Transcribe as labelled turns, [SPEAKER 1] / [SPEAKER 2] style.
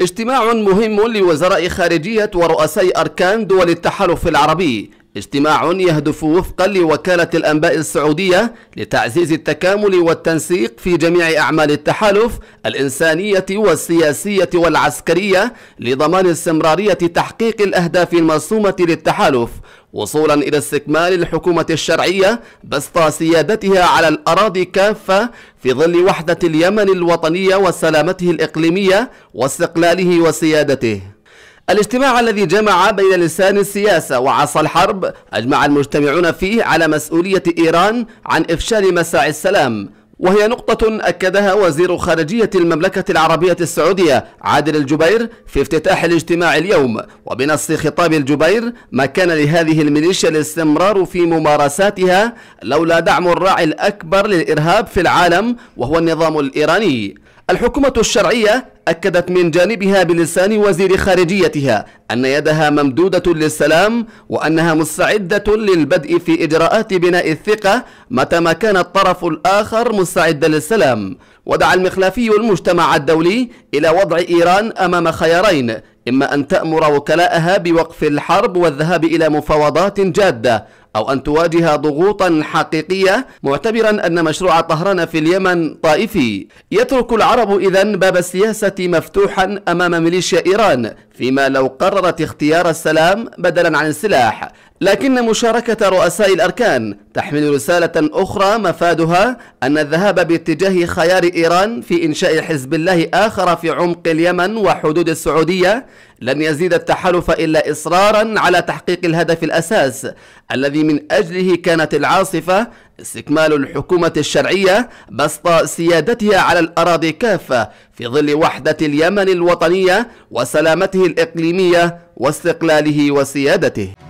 [SPEAKER 1] اجتماع مهم لوزراء خارجية ورؤساء أركان دول التحالف العربي اجتماع يهدف وفقا لوكالة الأنباء السعودية لتعزيز التكامل والتنسيق في جميع أعمال التحالف الإنسانية والسياسية والعسكرية لضمان استمرارية تحقيق الأهداف المرسومة للتحالف وصولا إلى استكمال الحكومة الشرعية بسط سيادتها على الأراضي كافة في ظل وحدة اليمن الوطنية وسلامته الإقليمية واستقلاله وسيادته الاجتماع الذي جمع بين لسان السياسة وعصا الحرب أجمع المجتمعون فيه على مسؤولية إيران عن إفشال مساعي السلام وهي نقطة أكدها وزير خارجية المملكة العربية السعودية عادل الجبير في افتتاح الاجتماع اليوم وبنص خطاب الجبير ما كان لهذه الميليشيا الاستمرار في ممارساتها لولا دعم الراعي الأكبر للإرهاب في العالم وهو النظام الإيراني الحكومة الشرعية أكدت من جانبها بلسان وزير خارجيتها أن يدها ممدودة للسلام وأنها مستعدة للبدء في إجراءات بناء الثقة متى ما كان الطرف الآخر مستعدا للسلام ودعا المخلافي المجتمع الدولي إلى وضع إيران أمام خيارين إما أن تأمر وكلاءها بوقف الحرب والذهاب إلى مفاوضات جادة أو أن تواجه ضغوطا حقيقية معتبرا أن مشروع طهران في اليمن طائفي يترك العرب إذا باب السياسة مفتوحا أمام ميليشيا إيران فيما لو قررت اختيار السلام بدلا عن السلاح لكن مشاركة رؤساء الأركان تحمل رسالة أخرى مفادها أن الذهاب باتجاه خيار إيران في إنشاء حزب الله آخر في عمق اليمن وحدود السعودية لن يزيد التحالف إلا إصرارا على تحقيق الهدف الأساس الذي من أجله كانت العاصفة استكمال الحكومة الشرعية بسط سيادتها على الأراضي كافة في ظل وحدة اليمن الوطنية وسلامته الإقليمية واستقلاله وسيادته